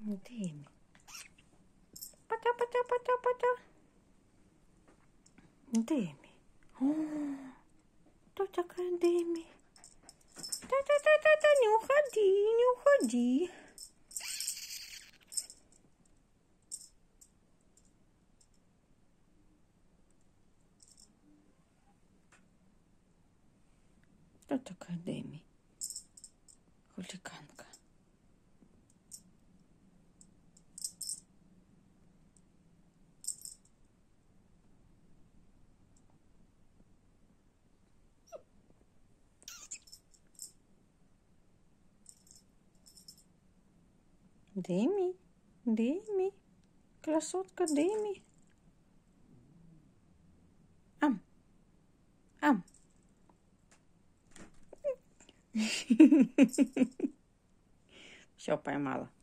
Дымі. Пата, пата, пата, пата. Деми, О, кто такая Деми? Та-та-та-та-та, не уходи, не уходи. Кто такая Деми, Хулиганка. Димі, Димі, красотка Димі. Ам. Ам. Все поймала.